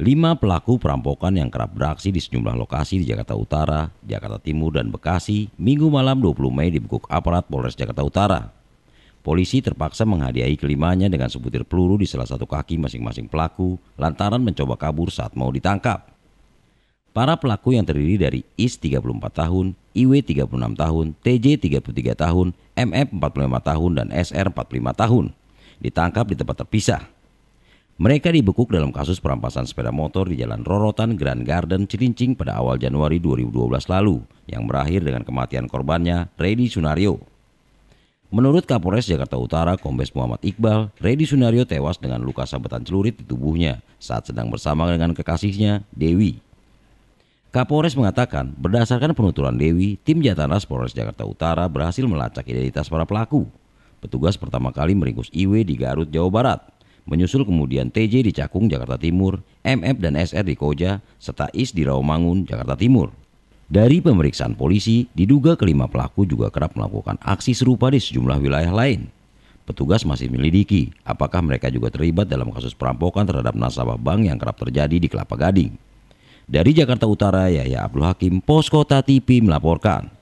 Lima pelaku perampokan yang kerap beraksi di sejumlah lokasi di Jakarta Utara, Jakarta Timur, dan Bekasi minggu malam 20 Mei dibekuk aparat Polres Jakarta Utara. Polisi terpaksa menghadiahi kelimanya dengan sebutir peluru di salah satu kaki masing-masing pelaku lantaran mencoba kabur saat mau ditangkap. Para pelaku yang terdiri dari Is 34 tahun, IW 36 tahun, TJ 33 tahun, MF 45 tahun, dan SR 45 tahun ditangkap di tempat terpisah. Mereka dibekuk dalam kasus perampasan sepeda motor di Jalan Rorotan Grand Garden Cilincing pada awal Januari 2012 lalu yang berakhir dengan kematian korbannya Redi Sunario. Menurut Kapolres Jakarta Utara Kombes Muhammad Iqbal, Redi Sunario tewas dengan luka sabetan celurit di tubuhnya saat sedang bersama dengan kekasihnya Dewi. Kapolres mengatakan, berdasarkan penuturan Dewi, tim Jatanas Polres Jakarta Utara berhasil melacak identitas para pelaku. Petugas pertama kali meringkus Iwe di Garut, Jawa Barat. Menyusul kemudian TJ di Cakung, Jakarta Timur, MF dan SR di Koja, serta Is di Rawamangun, Jakarta Timur. Dari pemeriksaan polisi, diduga kelima pelaku juga kerap melakukan aksi serupa di sejumlah wilayah lain. Petugas masih menyelidiki apakah mereka juga terlibat dalam kasus perampokan terhadap nasabah bank yang kerap terjadi di Kelapa Gading. Dari Jakarta Utara, Yahya Abdul Hakim, Posko TV melaporkan.